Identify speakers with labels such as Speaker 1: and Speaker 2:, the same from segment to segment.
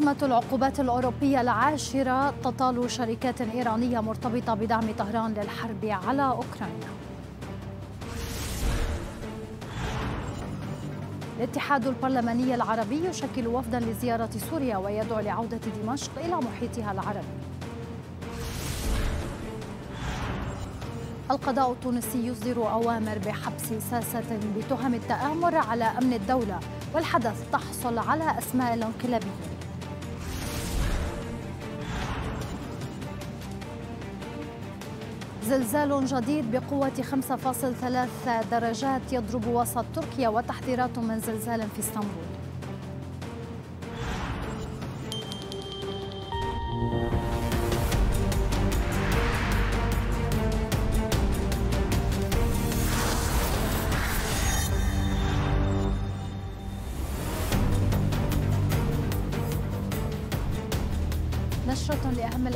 Speaker 1: أزمة العقوبات الأوروبية العاشرة تطال شركات إيرانية مرتبطة بدعم طهران للحرب على أوكرانيا الاتحاد البرلماني العربي يشكل وفدا لزيارة سوريا ويدعو لعودة دمشق إلى محيطها العربي القضاء التونسي يصدر أوامر بحبس ساسة بتهم التآمر على أمن الدولة والحدث تحصل على أسماء الانقلابيين زلزال جديد بقوة 5.3 درجات يضرب وسط تركيا وتحذيرات من زلزال في اسطنبول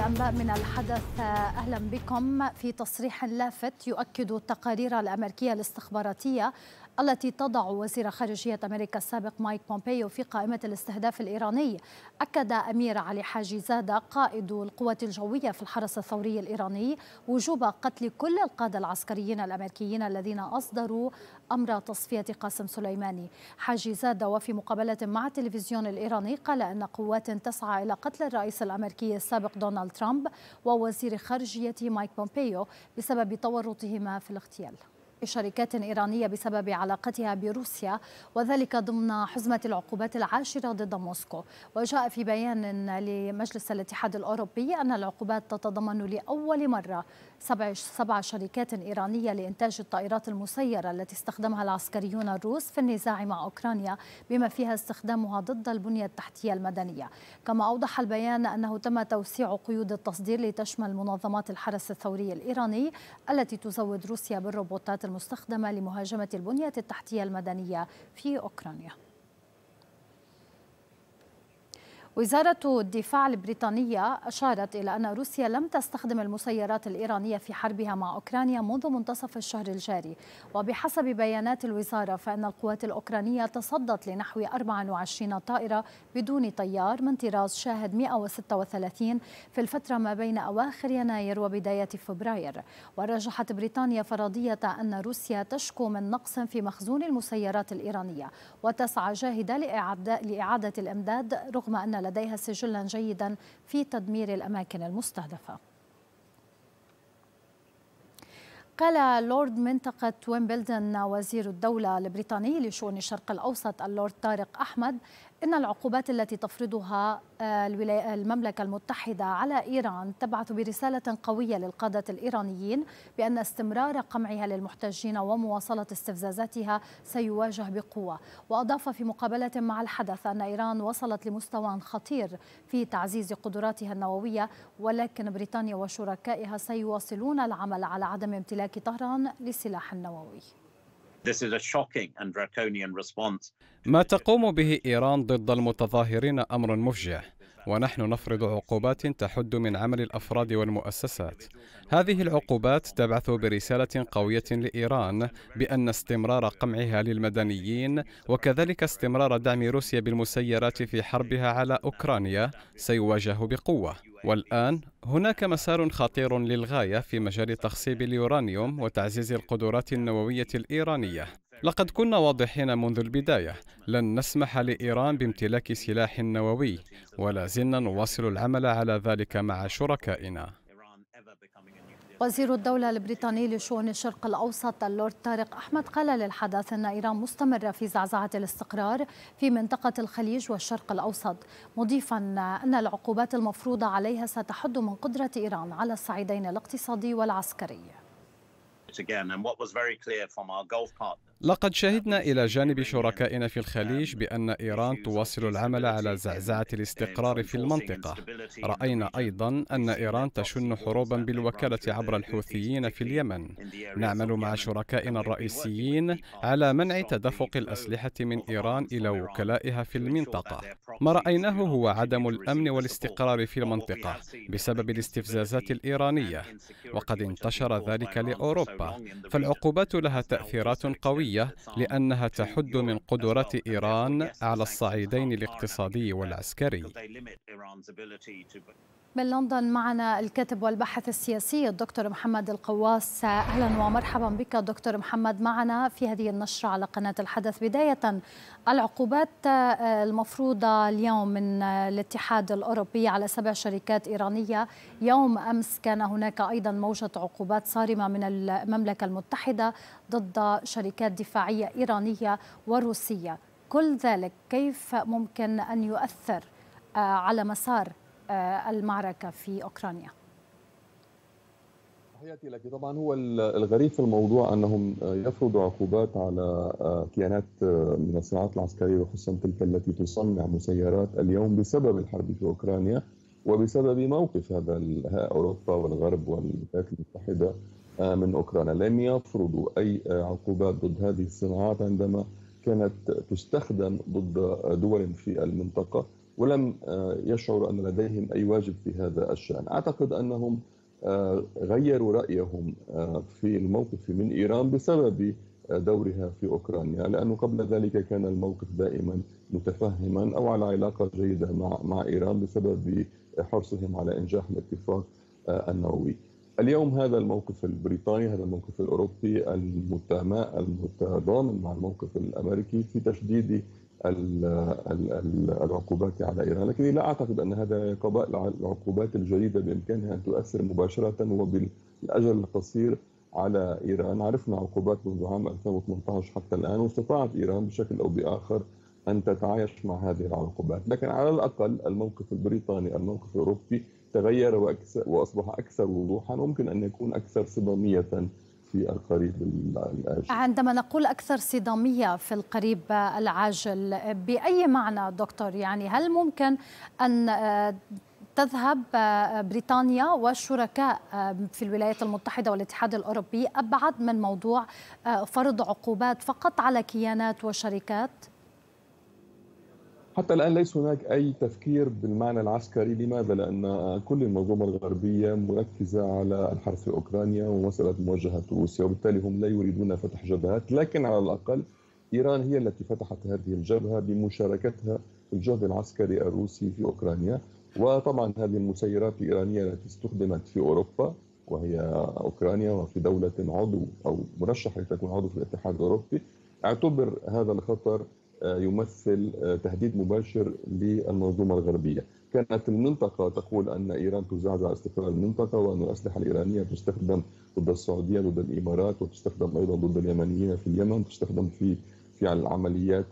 Speaker 1: الأنباء من الحدث أهلا بكم في تصريح لافت يؤكد التقارير الأمريكية الاستخباراتية التي تضع وزير خارجية أمريكا السابق مايك بومبيو في قائمة الاستهداف الإيراني أكد أمير علي حاجي زادة قائد القوات الجوية في الحرس الثوري الإيراني وجوب قتل كل القادة العسكريين الأمريكيين الذين أصدروا أمر تصفية قاسم سليماني حاجي زادة وفي مقابلة مع التلفزيون الإيراني قال أن قوات تسعى إلى قتل الرئيس الأمريكي السابق دونالد ترامب ووزير خارجية مايك بومبيو بسبب تورطهما في الاغتيال شركات إيرانية بسبب علاقتها بروسيا وذلك ضمن حزمة العقوبات العاشرة ضد موسكو وجاء في بيان لمجلس الاتحاد الأوروبي أن العقوبات تتضمن لأول مرة سبع, سبع شركات إيرانية لإنتاج الطائرات المسيرة التي استخدمها العسكريون الروس في النزاع مع أوكرانيا بما فيها استخدامها ضد البنية التحتية المدنية كما أوضح البيان أنه تم توسيع قيود التصدير لتشمل منظمات الحرس الثوري الإيراني التي تزود روسيا بالروبوتات المستخدمة لمهاجمة البنية التحتية المدنية في أوكرانيا وزارة الدفاع البريطانية أشارت إلى أن روسيا لم تستخدم المسيرات الإيرانية في حربها مع أوكرانيا منذ منتصف الشهر الجاري وبحسب بيانات الوزارة فإن القوات الأوكرانية تصدت لنحو 24 طائرة بدون طيار من طراز شاهد 136 في الفترة ما بين أواخر يناير وبداية فبراير ورجحت بريطانيا فرضية أن روسيا تشكو من نقص في مخزون المسيرات الإيرانية وتسعى جاهدة لإعادة الإمداد رغم أن لديها سجلا جيدا في تدمير الأماكن المستهدفة قال لورد منطقة ويمبلدن وزير الدولة البريطاني لشؤون الشرق الأوسط اللورد طارق أحمد إن العقوبات التي تفرضها آه، المملكة المتحدة على إيران تبعث برسالة قوية للقادة الإيرانيين بأن استمرار قمعها للمحتجين ومواصلة استفزازاتها سيواجه بقوة وأضاف في مقابلة مع الحدث أن إيران وصلت لمستوى خطير في تعزيز قدراتها النووية ولكن بريطانيا وشركائها سيواصلون العمل على عدم امتلاك طهران لسلاح نووي
Speaker 2: ما تقوم به إيران ضد المتظاهرين أمر مفجع ونحن نفرض عقوبات تحد من عمل الافراد والمؤسسات. هذه العقوبات تبعث برساله قويه لايران بان استمرار قمعها للمدنيين وكذلك استمرار دعم روسيا بالمسيرات في حربها على اوكرانيا سيواجه بقوه. والآن هناك مسار خطير للغاية في مجال تخصيب اليورانيوم وتعزيز القدرات النووية الإيرانية لقد كنا واضحين منذ البداية لن نسمح لإيران بامتلاك سلاح نووي ولا زلنا نواصل العمل على ذلك مع شركائنا
Speaker 1: وزير الدولة البريطاني لشؤون الشرق الأوسط اللورد طارق أحمد قال للحدث أن إيران مستمرة في زعزعة الاستقرار في منطقة الخليج والشرق الأوسط مضيفا أن العقوبات المفروضة عليها ستحد من قدرة إيران على الصعيدين الاقتصادي والعسكري
Speaker 2: لقد شهدنا إلى جانب شركائنا في الخليج بأن إيران تواصل العمل على زعزعة الاستقرار في المنطقة رأينا أيضا أن إيران تشن حروبا بالوكالة عبر الحوثيين في اليمن نعمل مع شركائنا الرئيسيين على منع تدفق الأسلحة من إيران إلى وكلائها في المنطقة ما رأيناه هو عدم الأمن والاستقرار في المنطقة بسبب الاستفزازات الإيرانية وقد انتشر ذلك لأوروبا فالعقوبات لها تأثيرات قوية الدولية لأنها تحد من قدرات إيران على الصعيدين الاقتصادي والعسكري.
Speaker 1: من لندن معنا الكاتب والباحث السياسي الدكتور محمد القواس اهلا ومرحبا بك دكتور محمد معنا في هذه النشره على قناه الحدث بدايه العقوبات آه، المفروضه اليوم من آه، الاتحاد الاوروبي على سبع شركات ايرانيه يوم امس كان هناك ايضا موجه عقوبات صارمه من المملكه المتحده ضد شركات دفاعيه ايرانيه وروسيه كل ذلك كيف ممكن ان يؤثر آه، على مسار آه، المعركة في أوكرانيا
Speaker 3: تحياتي لك طبعا هو الغريب في الموضوع انهم يفرضوا عقوبات على آه، كيانات آه، من الصناعات العسكريه وخصوصا تلك التي تصنع مسيرات اليوم بسبب الحرب في اوكرانيا وبسبب موقف هذا اوروبا والغرب والولايات المتحده من اوكرانيا لم يفرضوا اي عقوبات ضد هذه الصناعات عندما كانت تستخدم ضد دول في المنطقه ولم آه، يشعروا أن لديهم أي واجب في هذا الشأن أعتقد أنهم آه، غيروا رأيهم آه، في الموقف من إيران بسبب دورها في أوكرانيا لأنه قبل ذلك كان الموقف دائما متفهما أو على علاقة جيدة مع, مع إيران بسبب حرصهم على إنجاح الاتفاق النووي اليوم هذا الموقف البريطاني هذا الموقف الأوروبي المتضامن مع الموقف الأمريكي في تشديد العقوبات على إيران لكني لا أعتقد أن هذا قضاء العقوبات الجديدة بإمكانها أن تؤثر مباشرة وبالأجل القصير على إيران عرفنا عقوبات منذ عام 2018 حتى الآن واستطاعت إيران بشكل أو بآخر أن تتعايش مع هذه العقوبات لكن على الأقل الموقف البريطاني الموقف الأوروبي تغير وأصبح أكثر وضوحا وممكن أن يكون أكثر صدامية في القريب العاجل
Speaker 1: عندما نقول أكثر صدامية في القريب العاجل بأي معنى دكتور يعني هل ممكن أن آه، تذهب آه، بريطانيا والشركاء آه، في الولايات المتحدة والاتحاد الأوروبي أبعد من موضوع فرض عقوبات فقط على كيانات وشركات؟
Speaker 3: حتى الان ليس هناك اي تفكير بالمعنى العسكري لماذا؟ لان كل المنظومه الغربيه مركزه على الحرب في اوكرانيا ومساله مواجهه روسيا وبالتالي هم لا يريدون فتح جبهات لكن على الاقل ايران هي التي فتحت هذه الجبهه بمشاركتها في الجهد العسكري الروسي في اوكرانيا وطبعا هذه المسيرات الايرانيه التي استخدمت في اوروبا وهي اوكرانيا وفي دوله عضو او مرشح لتكون عضو في الاتحاد الاوروبي اعتبر هذا الخطر آه، يمثل آه، تهديد مباشر للمنظومة الغربية كانت المنطقة تقول أن إيران تزعزع استقرار المنطقة وأن الأسلحة الإيرانية تستخدم ضد السعودية ضد الإمارات وتستخدم أيضا ضد اليمنيين في اليمن تستخدم في في العمليات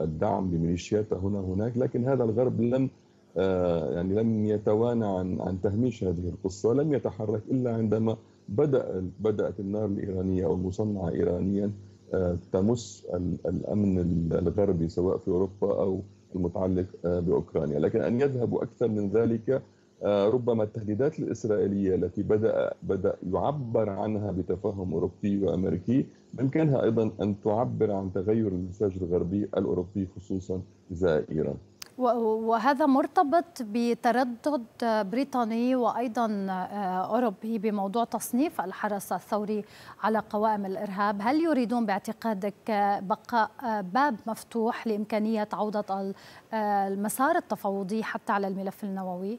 Speaker 3: الدعم لميليشيات هنا هناك لكن هذا الغرب لم آه، يعني لم يتوانى عن عن تهميش هذه القصة لم يتحرك إلا عندما بدأ بدأت النار الإيرانية أو المصنعة إيرانيا تمس الامن الغربي سواء في اوروبا او المتعلق آه، باوكرانيا، لكن ان يذهبوا اكثر من ذلك آه، ربما التهديدات الاسرائيليه التي بدا بدا يعبر عنها بتفهم اوروبي وامريكي بامكانها ايضا ان تعبر عن تغير المزاج الغربي الاوروبي خصوصا زائرا.
Speaker 1: وهذا مرتبط بتردد بريطاني وايضا آه، اوروبي بموضوع تصنيف الحرس الثوري على قوائم الارهاب، هل يريدون باعتقادك بقاء باب مفتوح لامكانيه عوده آه، المسار التفاوضي حتى على الملف النووي؟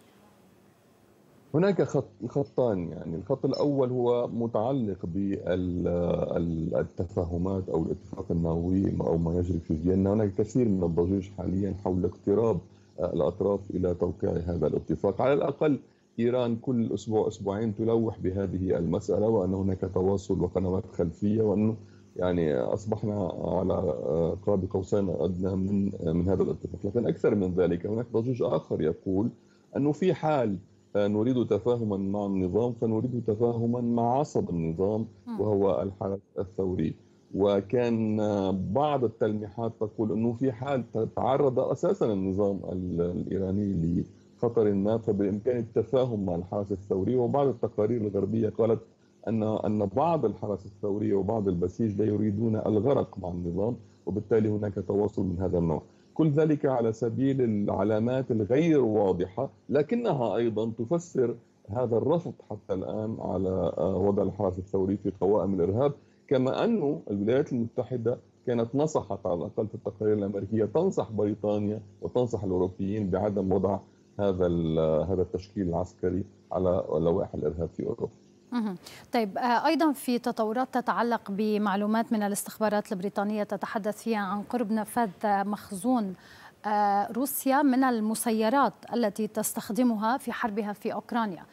Speaker 3: هناك خط خطان يعني الخط الاول هو متعلق بالتفاهمات او الاتفاق النووي او ما يجري في فيينا هناك كثير من الضجيج حاليا حول اقتراب الاطراف الى توقيع هذا الاتفاق على الاقل ايران كل اسبوع اسبوعين تلوح بهذه المساله وان هناك تواصل وقنوات خلفيه وانه يعني اصبحنا على قاب قوسين ادنى من من هذا الاتفاق لكن اكثر من ذلك هناك ضجيج اخر يقول انه في حال نريد تفاهما مع النظام فنريد تفاهما مع عصب النظام وهو الحرس الثوري وكان بعض التلميحات تقول انه في حال تعرض اساسا النظام الايراني لخطر ما فبامكان التفاهم مع الحرس الثوري وبعض التقارير الغربيه قالت ان ان بعض الحرس الثوري وبعض البسيج لا يريدون الغرق مع النظام وبالتالي هناك تواصل من هذا النوع. كل ذلك على سبيل العلامات الغير واضحة لكنها أيضا تفسر هذا الرفض حتى الآن على آه، وضع الحرس الثوري في قوائم الإرهاب كما أن الولايات المتحدة كانت نصحت على الأقل في التقارير الأمريكية تنصح بريطانيا وتنصح الأوروبيين بعدم وضع هذا آه، هذا التشكيل العسكري على لوائح الإرهاب في أوروبا
Speaker 1: طيب آه، ايضا في تطورات تتعلق بمعلومات من الاستخبارات البريطانيه تتحدث فيها عن قرب نفاذ مخزون آه، روسيا من المسيرات التي تستخدمها في حربها في اوكرانيا.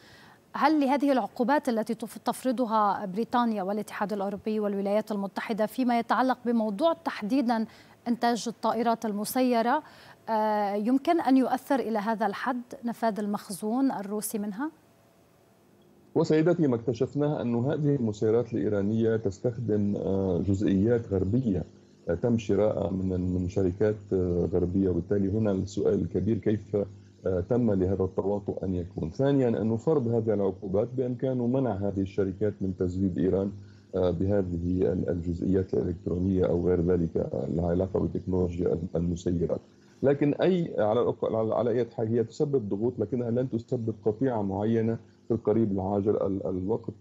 Speaker 1: هل لهذه العقوبات التي تفرضها بريطانيا والاتحاد الاوروبي والولايات المتحده فيما يتعلق بموضوع تحديدا انتاج الطائرات المسيره آه، يمكن ان يؤثر الى هذا الحد نفاذ المخزون الروسي منها؟
Speaker 3: وسيدتي ما اكتشفناه أن هذه المسيرات الإيرانية تستخدم آه، جزئيات غربية تم شراء من من شركات آه، غربية وبالتالي هنا السؤال الكبير كيف آه، تم لهذا التواطؤ أن يكون ثانيا أن فرض هذه العقوبات بإمكانه منع هذه الشركات من تزويد إيران بهذه الجزئيات الإلكترونية أو غير ذلك العلاقة بتكنولوجيا المسيرات لكن أي على على أي حال هي تسبب ضغوط لكنها لن تسبب قطيعة معينة في القريب العاجل الوقت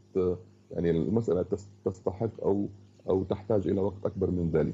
Speaker 3: يعني المساله تستحق او او تحتاج الى وقت اكبر من ذلك.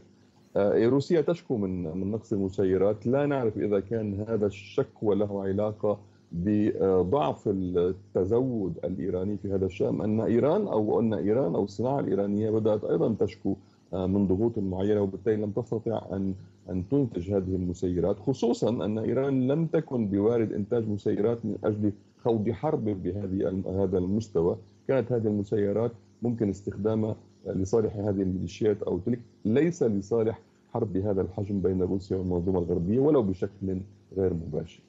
Speaker 3: آه، إيه، روسيا تشكو من من نقص المسيرات، لا نعرف اذا كان هذا الشكوى له علاقه بضعف التزود الايراني في هذا الشان ان ايران او ان ايران او الصناعه الايرانيه بدات ايضا تشكو من ضغوط معينه وبالتالي لم تستطع ان ان تنتج هذه المسيرات خصوصا ان ايران لم تكن بوارد انتاج مسيرات من اجل خوض حرب بهذه هذا المستوى كانت هذه المسيرات ممكن استخدامها لصالح هذه الميليشيات او تلك ليس لصالح حرب بهذا الحجم بين روسيا والمنظومه الغربيه ولو بشكل غير مباشر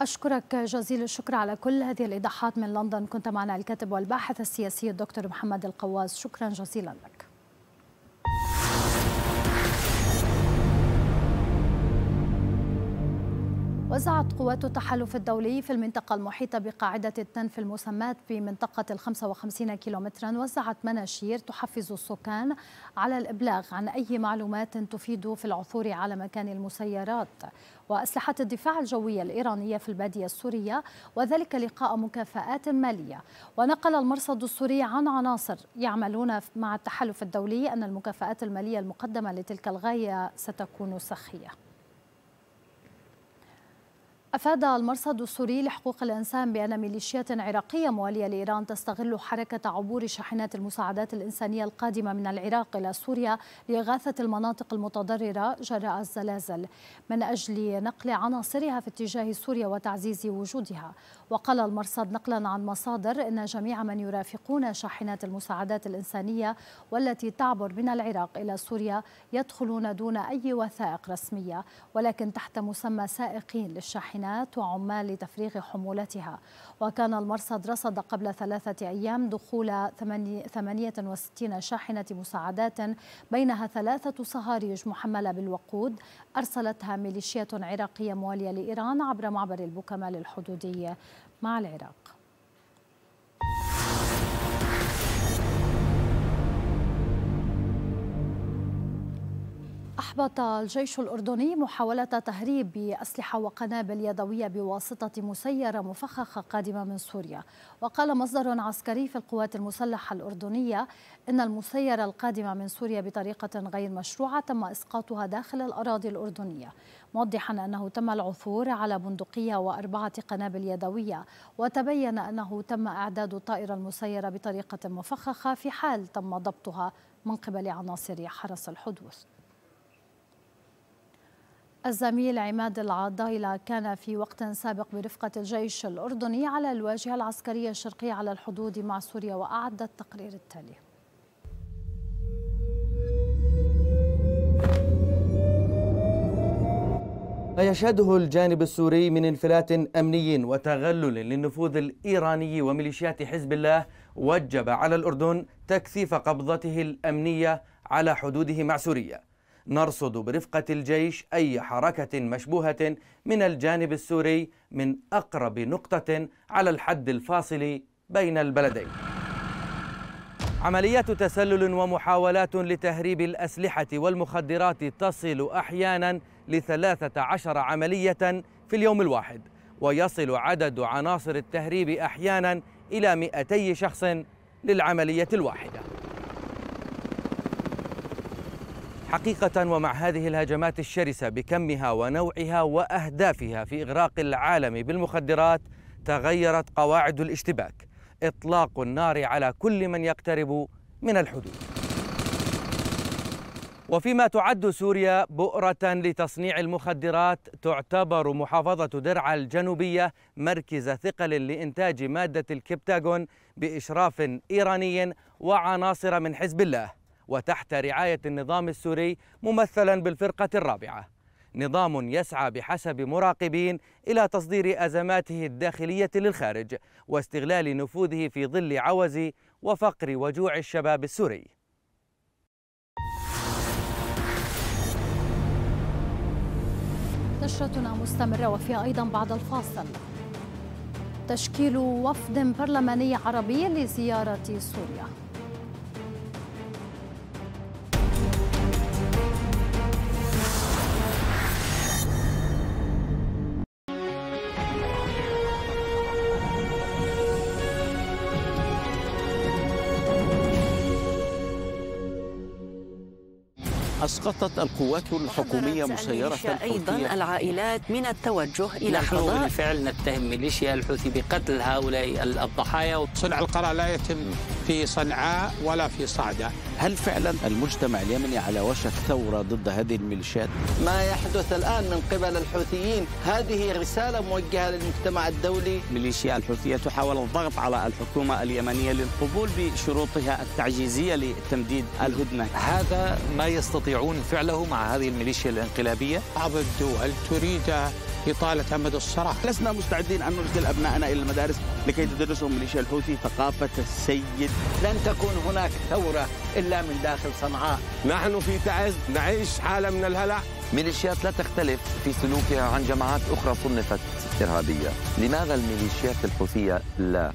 Speaker 1: أشكرك جزيل الشكر على كل هذه الإيضاحات من لندن كنت معنا الكاتب والباحث السياسي الدكتور محمد القواز شكرا جزيلا لك وزعت قوات التحالف الدولي في المنطقة المحيطة بقاعدة التنف المسماة بمنطقة ال 55 كيلومترا وزعت مناشير تحفز السكان على الإبلاغ عن أي معلومات تفيد في العثور على مكان المسيرات وأسلحة الدفاع الجوية الإيرانية في البادية السورية وذلك لقاء مكافآت مالية ونقل المرصد السوري عن عناصر يعملون مع التحالف الدولي أن المكافآت المالية المقدمة لتلك الغاية ستكون سخية أفاد المرصد السوري لحقوق الإنسان بأن ميليشيات عراقية موالية لإيران تستغل حركة عبور شاحنات المساعدات الإنسانية القادمة من العراق إلى سوريا لإغاثة المناطق المتضررة جراء الزلازل من أجل نقل عناصرها في اتجاه سوريا وتعزيز وجودها وقال المرصد نقلا عن مصادر إن جميع من يرافقون شاحنات المساعدات الإنسانية والتي تعبر من العراق إلى سوريا يدخلون دون أي وثائق رسمية ولكن تحت مسمى سائقين للشاحنات الشاحنات وعمال لتفريغ حمولتها وكان المرصد رصد قبل ثلاثة أيام دخول 68 شاحنة مساعدات بينها ثلاثة صهاريج محملة بالوقود أرسلتها ميليشيات عراقية موالية لإيران عبر معبر البوكمال الحدودي مع العراق أحبط الجيش الأردني محاولة تهريب أسلحة وقنابل يدوية بواسطة مسيرة مفخخة قادمة من سوريا وقال مصدر عسكري في القوات المسلحة الأردنية إن المسيرة القادمة من سوريا بطريقة غير مشروعة تم إسقاطها داخل الأراضي الأردنية موضحا أنه تم العثور على بندقية وأربعة قنابل يدوية وتبين أنه تم إعداد الطائرة المسيرة بطريقة مفخخة في حال تم ضبطها من قبل عناصر حرس الحدود الزميل عماد العضايلة كان في وقت سابق برفقة الجيش الأردني على الواجهة العسكرية الشرقية على الحدود مع سوريا وأعد التقرير التالي
Speaker 4: ما يشهده الجانب السوري من انفلات أمني وتغلل للنفوذ الإيراني وميليشيات حزب الله وجب على الأردن تكثيف قبضته الأمنية على حدوده مع سوريا نرصد برفقة الجيش أي حركة مشبوهة من الجانب السوري من أقرب نقطة على الحد الفاصل بين البلدين عمليات تسلل ومحاولات لتهريب الأسلحة والمخدرات تصل أحيانا لثلاثة عشر عملية في اليوم الواحد ويصل عدد عناصر التهريب أحيانا إلى 200 شخص للعملية الواحدة حقيقة ومع هذه الهجمات الشرسة بكمها ونوعها وأهدافها في إغراق العالم بالمخدرات تغيرت قواعد الاشتباك إطلاق النار على كل من يقترب من الحدود وفيما تعد سوريا بؤرة لتصنيع المخدرات تعتبر محافظة درعا الجنوبية مركز ثقل لإنتاج مادة الكبتاغون بإشراف إيراني وعناصر من حزب الله وتحت رعاية النظام السوري ممثلا بالفرقة الرابعة نظام يسعى بحسب مراقبين إلى تصدير أزماته الداخلية للخارج واستغلال نفوذه في ظل عوز وفقر وجوع الشباب السوري
Speaker 1: نشرتنا مستمرة وفيها أيضا بعد الفاصل تشكيل وفد برلماني عربي لزيارة سوريا
Speaker 5: أسقطت القوات
Speaker 6: الحكومية مسيرة أيضا
Speaker 4: العائلات من التوجه إلى نحن نحن
Speaker 6: بالفعل نتهم ميليشيا الحوثي بقتل هؤلاء الضحايا صنع القرار لا يتم في
Speaker 7: صنعاء ولا في صعدة
Speaker 5: هل فعلا المجتمع اليمني على وشك ثورة ضد هذه
Speaker 4: الميليشيات؟ ما يحدث الآن من قبل الحوثيين هذه رسالة موجهة
Speaker 8: للمجتمع الدولي ميليشيا الحوثية تحاول الضغط على الحكومة اليمنية للقبول بشروطها التعجيزية لتمديد الهدنة هذا
Speaker 4: ما يستطيع يستطيعون فعله مع هذه الميليشيا الانقلابية بعض الدول تريد إطالة أمد الصراع لسنا
Speaker 5: مستعدين أن نرسل أبنائنا إلى المدارس لكي تدرسهم ميليشيا الحوثي ثقافة السيد لن
Speaker 4: تكون هناك ثورة إلا من داخل صنعاء نحن في تعز نعيش حالة من الهلع ميليشيات لا تختلف في سلوكها عن جماعات أخرى صنفت إرهابية لماذا الميليشيات الحوثية لا؟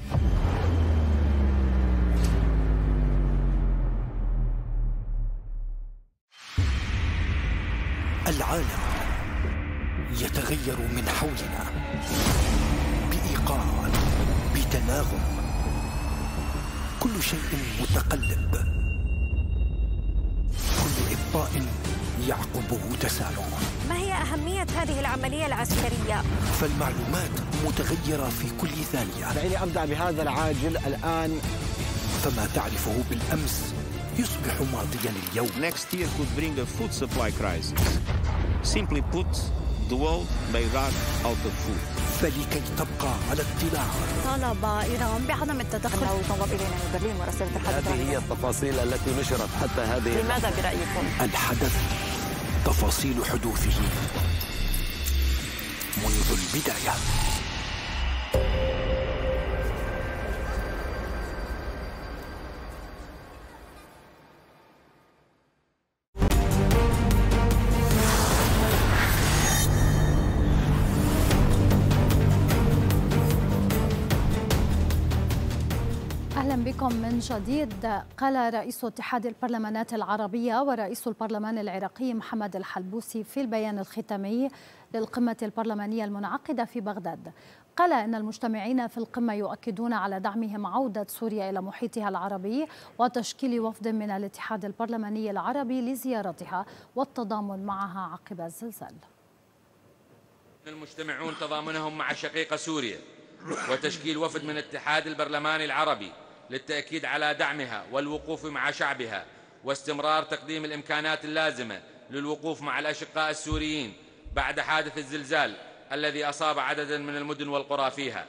Speaker 6: العالم يتغير من حولنا بايقاع بتناغم كل شيء
Speaker 7: متقلب كل ابطاء يعقبه تسارع
Speaker 4: ما هي اهميه هذه العمليه العسكريه
Speaker 7: فالمعلومات متغيره في كل ثانيه دعيني ابدا بهذا العاجل الان فما
Speaker 9: تعرفه بالامس يصبح ماضيا اليوم Next year could bring a food supply crisis. Simply put, the world may run out of food. فلكي
Speaker 5: تبقى على اطلاع
Speaker 1: طالب إيران بعدم التدخل لو طلب إلينا من برلين ورسالة الحدث
Speaker 4: هذه هي التفاصيل التي نشرت حتى هذه
Speaker 1: لماذا برأيكم؟
Speaker 4: الحدث
Speaker 6: تفاصيل حدوثه منذ البداية
Speaker 1: بكم من جديد قال رئيس اتحاد البرلمانات العربية ورئيس البرلمان العراقي محمد الحلبوسي في البيان الختامي للقمة البرلمانية المنعقدة في بغداد قال إن المجتمعين في القمة يؤكدون على دعمهم عودة سوريا إلى محيطها العربي وتشكيل وفد من الاتحاد البرلماني العربي لزيارتها والتضامن معها عقب الزلزال
Speaker 4: المجتمعون تضامنهم مع شقيقة سوريا وتشكيل وفد من اتحاد البرلمان العربي للتأكيد على دعمها والوقوف مع شعبها واستمرار تقديم الإمكانات اللازمة للوقوف مع الأشقاء السوريين بعد حادث الزلزال الذي أصاب عددا من المدن والقرى فيها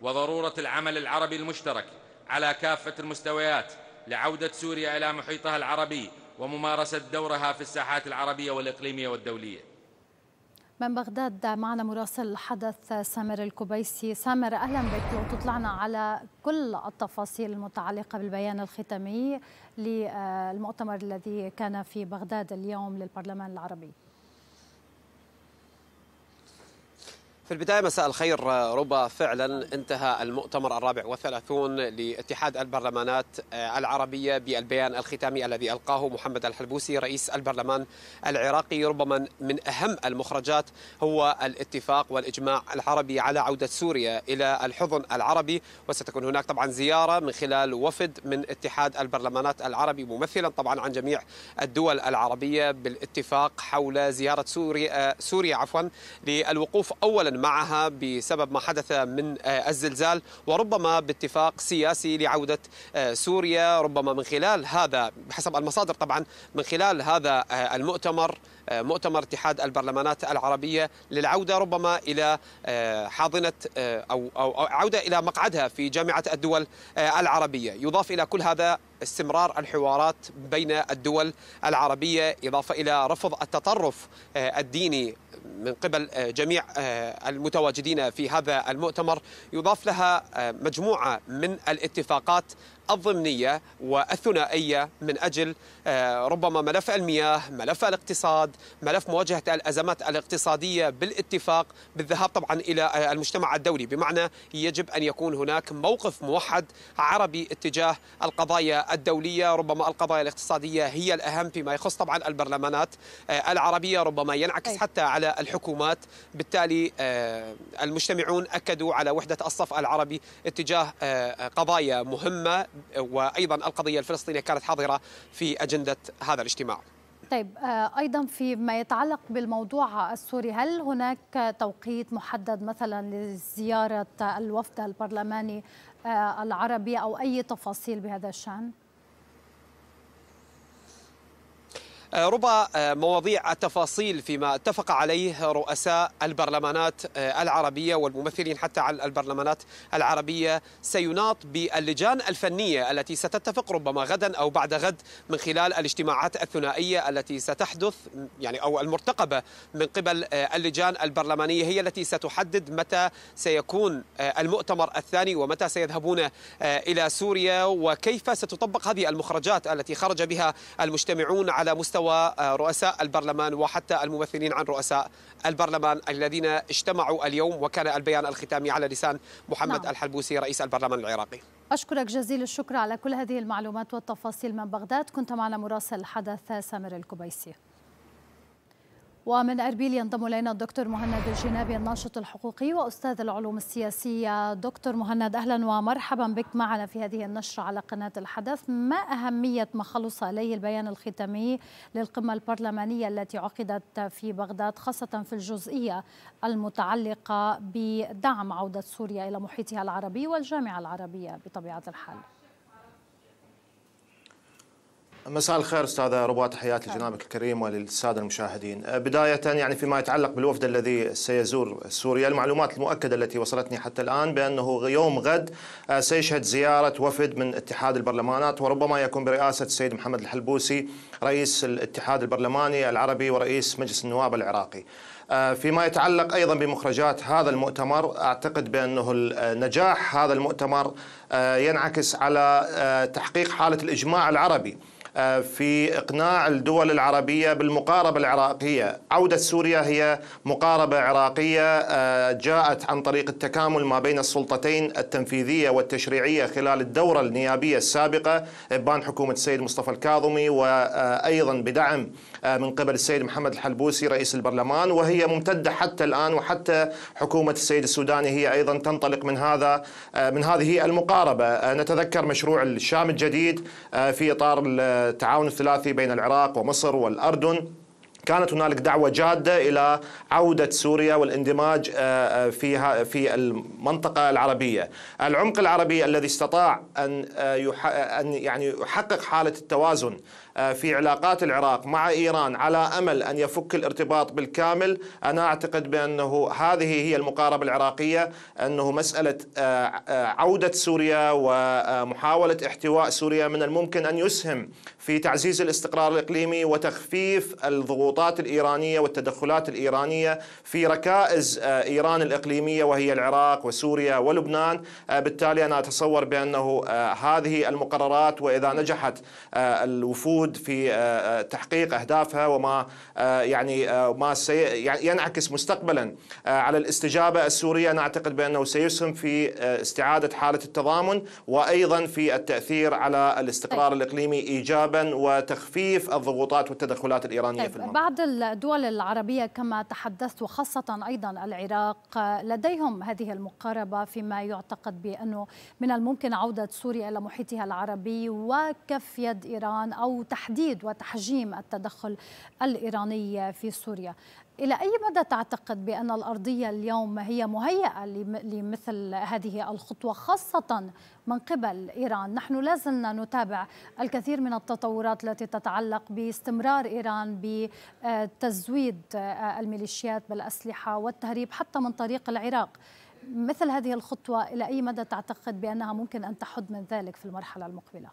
Speaker 4: وضرورة العمل العربي المشترك على كافة المستويات لعودة سوريا إلى محيطها العربي وممارسة دورها في الساحات العربية والإقليمية والدولية
Speaker 1: من بغداد معنا مراسل الحدث سامر الكبيسي سامر أهلا بك وتطلعنا على كل التفاصيل المتعلقة بالبيان الختامي للمؤتمر الذي كان في بغداد اليوم للبرلمان العربي
Speaker 7: في البداية مساء الخير آه، ربا فعلا انتهى المؤتمر الرابع والثلاثون لاتحاد البرلمانات آه، العربية بالبيان الختامي الذي ألقاه محمد الحلبوسي رئيس البرلمان العراقي ربما من أهم المخرجات هو الاتفاق والإجماع العربي على عودة سوريا إلى الحضن العربي وستكون هناك طبعا زيارة من خلال وفد من اتحاد البرلمانات العربي ممثلا طبعا عن جميع الدول العربية بالاتفاق حول زيارة سوريا, آه، سوريا عفوا للوقوف أولا معها بسبب ما حدث من آه، الزلزال وربما باتفاق سياسي لعودة آه، سوريا ربما من خلال هذا بحسب المصادر طبعا من خلال هذا آه، المؤتمر مؤتمر اتحاد البرلمانات العربية للعودة ربما إلى حاضنة أو, أو عودة إلى مقعدها في جامعة الدول العربية يضاف إلى كل هذا استمرار الحوارات بين الدول العربية إضافة إلى رفض التطرف الديني من قبل آه، جميع آه، المتواجدين في هذا المؤتمر يضاف لها آه، مجموعة من الاتفاقات الضمنية والثنائية من أجل آه، ربما ملف المياه ملف الاقتصاد ملف مواجهة الأزمات الاقتصادية بالاتفاق بالذهاب طبعا إلى آه، المجتمع الدولي بمعنى يجب أن يكون هناك موقف موحد عربي اتجاه القضايا الدولية ربما القضايا الاقتصادية هي الأهم فيما يخص طبعا البرلمانات آه، العربية ربما ينعكس حتى على الحكومات بالتالي المجتمعون أكدوا على وحدة الصف العربي اتجاه قضايا مهمة وايضا القضيه الفلسطينيه كانت حاضره في اجنده هذا الاجتماع.
Speaker 1: طيب آه، ايضا فيما يتعلق بالموضوع السوري هل هناك توقيت محدد مثلا لزياره الوفد البرلماني آه، العربي او اي تفاصيل بهذا الشان؟
Speaker 7: آه، ربع آه، مواضيع التفاصيل فيما اتفق عليه رؤساء البرلمانات آه، العربية والممثلين حتى على البرلمانات العربية سيناط باللجان الفنية التي ستتفق ربما غدا أو بعد غد من خلال الاجتماعات الثنائية التي ستحدث يعني أو المرتقبة من قبل اللجان البرلمانية هي التي ستحدد متى سيكون المؤتمر الثاني ومتى سيذهبون إلى سوريا وكيف ستطبق هذه المخرجات التي خرج بها المجتمعون على مستوى ورؤساء آه، رؤساء البرلمان وحتى الممثلين عن رؤساء البرلمان الذين اجتمعوا اليوم وكان البيان الختامي على لسان محمد نعم. الحلبوسي رئيس البرلمان العراقي
Speaker 1: أشكرك جزيل الشكر على كل هذه المعلومات والتفاصيل من بغداد كنت معنا مراسل الحدث سامر الكبيسي ومن أربيل ينضم إلينا الدكتور مهند الجنابي الناشط الحقوقي وأستاذ العلوم السياسية دكتور مهند أهلا ومرحبا بك معنا في هذه النشرة على قناة الحدث ما أهمية ما خلص إليه البيان الختامي للقمة البرلمانية التي عقدت في بغداد خاصة في الجزئية المتعلقة بدعم عودة سوريا إلى محيطها العربي والجامعة العربية بطبيعة الحال
Speaker 9: مساء الخير استاذه ربوات تحياتي لجنابك الكريم وللساده المشاهدين. أه، بدايه يعني فيما يتعلق بالوفد الذي سيزور سوريا، المعلومات المؤكده التي وصلتني حتى الان بانه يوم غد أه، سيشهد زياره وفد من اتحاد البرلمانات وربما يكون برئاسه السيد محمد الحلبوسي رئيس الاتحاد البرلماني العربي ورئيس مجلس النواب العراقي. أه، فيما يتعلق ايضا بمخرجات هذا المؤتمر اعتقد بانه نجاح هذا المؤتمر ينعكس على تحقيق حاله الاجماع العربي آه، في إقناع الدول العربية بالمقاربة العراقية عودة سوريا هي مقاربة عراقية آه، جاءت عن طريق التكامل ما بين السلطتين التنفيذية والتشريعية خلال الدورة النيابية السابقة إبان حكومة السيد مصطفى الكاظمي وأيضا آه، بدعم من قبل السيد محمد الحلبوسي رئيس البرلمان وهي ممتدة حتى الآن وحتى حكومة السيد السوداني هي أيضا تنطلق من هذا من هذه المقاربة نتذكر مشروع الشام الجديد في إطار التعاون الثلاثي بين العراق ومصر والأردن كانت هنالك دعوه جاده الى عوده سوريا والاندماج آه، آه، فيها في المنطقه العربيه، العمق العربي الذي استطاع ان آه، ان يعني يحقق حاله التوازن في علاقات العراق مع ايران على امل ان يفك الارتباط بالكامل، انا اعتقد بانه هذه هي المقاربه العراقيه انه مساله عوده سوريا ومحاوله احتواء سوريا من الممكن ان يسهم في تعزيز الاستقرار الاقليمي وتخفيف الضغوطات الايرانيه والتدخلات الايرانيه في ركائز آه، ايران الاقليميه وهي العراق وسوريا ولبنان آه، بالتالي انا اتصور بانه آه، هذه المقررات واذا نجحت الوفود في تحقيق اهدافها وما يعني ما يعني ينعكس مستقبلا على الاستجابه السوريه انا اعتقد بانه سيسهم في استعاده حاله التضامن وايضا في التاثير على الاستقرار طيب. الاقليمي ايجابا سببا وتخفيف الضغوطات والتدخلات الإيرانية طيب، في المنطقة
Speaker 1: بعض الدول العربية كما تحدثت وخاصة أيضا العراق لديهم هذه المقاربة فيما يعتقد بأنه من الممكن عودة سوريا إلى محيطها العربي وكف يد إيران أو تحديد وتحجيم التدخل الإيراني في سوريا إلى أي مدى تعتقد بأن الأرضية اليوم هي مهيئة لمثل هذه الخطوة خاصة من قبل إيران نحن لا زلنا نتابع الكثير من التطورات التي تتعلق باستمرار إيران بتزويد آه، الميليشيات بالأسلحة والتهريب حتى من طريق العراق مثل هذه الخطوة إلى أي مدى تعتقد بأنها ممكن أن تحد من ذلك في المرحلة المقبلة؟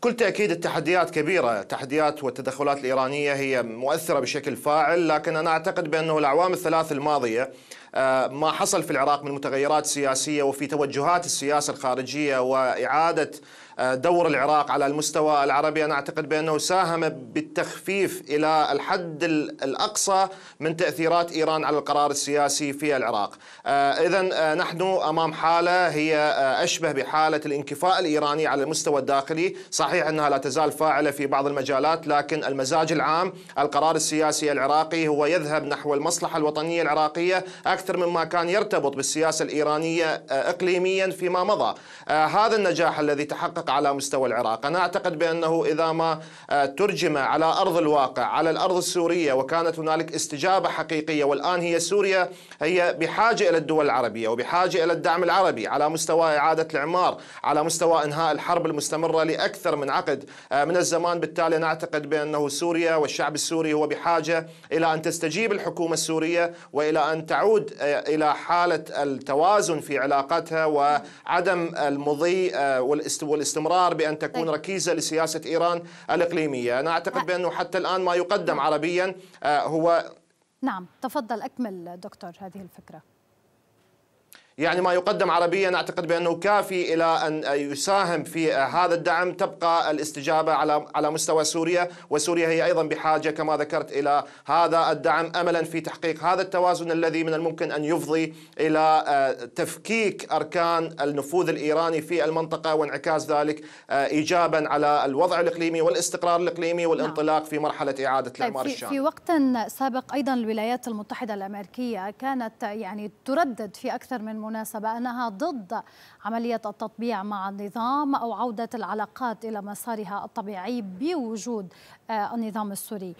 Speaker 9: بكل تأكيد التحديات كبيرة تحديات والتدخلات الإيرانية هي مؤثرة بشكل فاعل لكن أنا أعتقد بأنه الأعوام الثلاث الماضية آه، ما حصل في العراق من متغيرات سياسية وفي توجهات السياسة الخارجية وإعادة دور العراق على المستوى العربي أنا أعتقد بأنه ساهم بالتخفيف إلى الحد الأقصى من تأثيرات إيران على القرار السياسي في العراق آه، إذا آه، نحن أمام حالة هي آه، أشبه بحالة الانكفاء الإيراني على المستوى الداخلي صحيح أنها لا تزال فاعلة في بعض المجالات لكن المزاج العام القرار السياسي العراقي هو يذهب نحو المصلحة الوطنية العراقية أكثر مما كان يرتبط بالسياسة الإيرانية إقليميا فيما مضى هذا النجاح الذي تحقق يتحقق على مستوى العراق أنا أعتقد بأنه إذا ما آه، ترجم على أرض الواقع على الأرض السورية وكانت هنالك استجابة حقيقية والآن هي سوريا هي بحاجة إلى الدول العربية وبحاجة إلى الدعم العربي على مستوى إعادة الإعمار على مستوى إنهاء الحرب المستمرة لأكثر من عقد آه، من الزمان بالتالي نعتقد بأنه سوريا والشعب السوري هو بحاجة إلى أن تستجيب الحكومة السورية وإلى أن تعود آه، إلى حالة التوازن في علاقتها وعدم المضي آه، والاستمرار بأن تكون طيب. ركيزة لسياسة إيران الإقليمية أنا أعتقد بأنه حتى الآن ما يقدم نعم. عربيا هو
Speaker 1: نعم تفضل أكمل دكتور هذه الفكرة
Speaker 9: يعني ما يقدم عربيا أعتقد بأنه كافي إلى أن يساهم في هذا الدعم تبقى الاستجابة على على مستوى سوريا وسوريا هي أيضا بحاجة كما ذكرت إلى هذا الدعم أملا في تحقيق هذا التوازن الذي من الممكن أن يفضي إلى آه، تفكيك أركان النفوذ الإيراني في المنطقة وانعكاس ذلك آه، إيجابا على الوضع الإقليمي والاستقرار الإقليمي والانطلاق في مرحلة إعادة طيب، الإعمار الشامل في
Speaker 1: وقت سابق أيضا الولايات المتحدة الأمريكية كانت يعني تردد في أكثر من بالمناسبة أنها ضد عملية التطبيع مع النظام أو عودة العلاقات إلى مسارها الطبيعي بوجود آه، النظام السوري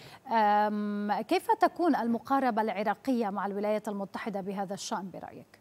Speaker 1: كيف تكون المقاربة العراقية مع الولايات المتحدة بهذا الشأن برأيك؟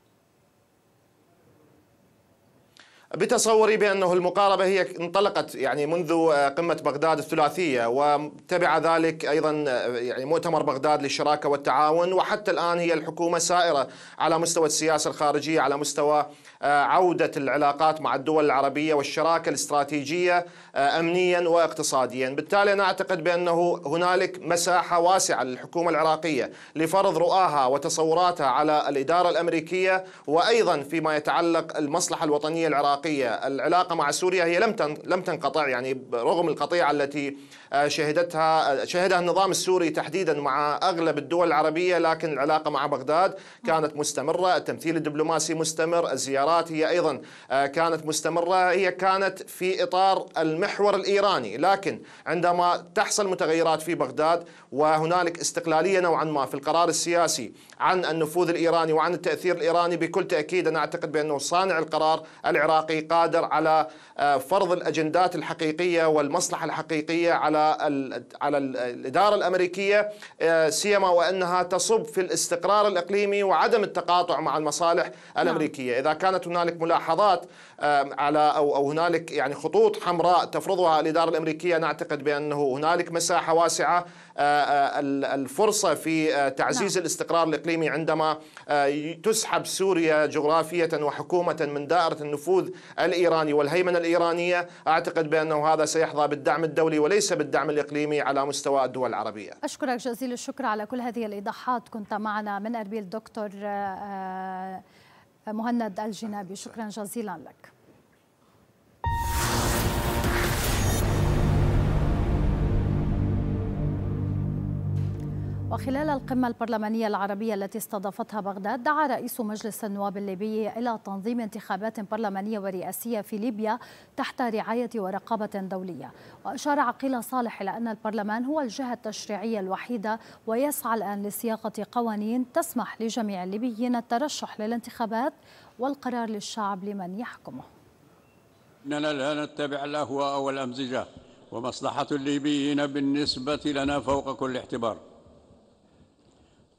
Speaker 9: بتصوري بأنه المقاربة هي انطلقت يعني منذ آه، قمة بغداد الثلاثية وتبع ذلك أيضا آه، يعني مؤتمر بغداد للشراكة والتعاون وحتى الآن هي الحكومة سائرة على مستوى السياسة الخارجية على مستوى آه، عودة العلاقات مع الدول العربية والشراكة الاستراتيجية آه، أمنيا واقتصاديا بالتالي أنا أعتقد بأنه هنالك مساحة واسعة للحكومة العراقية لفرض رؤاها وتصوراتها على الإدارة الأمريكية وأيضا فيما يتعلق المصلحة الوطنية العراقية العلاقة مع سوريا هي لم لم تنقطع يعني رغم القطيعة التي آه، شهدتها شهدها النظام السوري تحديدا مع أغلب الدول العربية لكن العلاقة مع بغداد كانت مستمرة التمثيل الدبلوماسي مستمر الزيارات الانتصارات هي أيضا آه، كانت مستمرة هي كانت في إطار المحور الإيراني لكن عندما تحصل متغيرات في بغداد وهنالك استقلالية نوعا ما في القرار السياسي عن النفوذ الإيراني وعن التأثير الإيراني بكل تأكيد أنا أعتقد بأنه صانع القرار العراقي قادر على آه، فرض الأجندات الحقيقية والمصلحة الحقيقية على على الإدارة الأمريكية آه، سيما وأنها تصب في الاستقرار الإقليمي وعدم التقاطع مع المصالح نعم. الأمريكية إذا كانت كانت هنالك ملاحظات على او او هنالك يعني خطوط حمراء تفرضها الاداره الامريكيه نعتقد بانه هنالك مساحه واسعه آه، آه، الفرصه في آه، تعزيز نعم. الاستقرار الاقليمي عندما تسحب سوريا جغرافيه وحكومه من دائره النفوذ الايراني والهيمنه الايرانيه اعتقد بانه هذا سيحظى بالدعم الدولي وليس بالدعم الاقليمي على مستوى الدول العربيه.
Speaker 1: اشكرك جزيل الشكر على كل هذه الايضاحات كنت معنا من اربيل دكتور مهند الجنابي شكرا جزيلا لك وخلال القمة البرلمانية العربية التي استضافتها بغداد دعا رئيس مجلس النواب الليبي إلى تنظيم انتخابات برلمانية ورئاسية في ليبيا تحت رعاية ورقابة دولية وأشار عقيل صالح إلى أن البرلمان هو الجهة التشريعية الوحيدة ويسعى الآن لصياغة قوانين تسمح لجميع الليبيين الترشح للانتخابات والقرار للشعب لمن يحكمه
Speaker 10: إننا لا نتبع الأهواء والأمزجة ومصلحة الليبيين بالنسبة لنا فوق كل اعتبار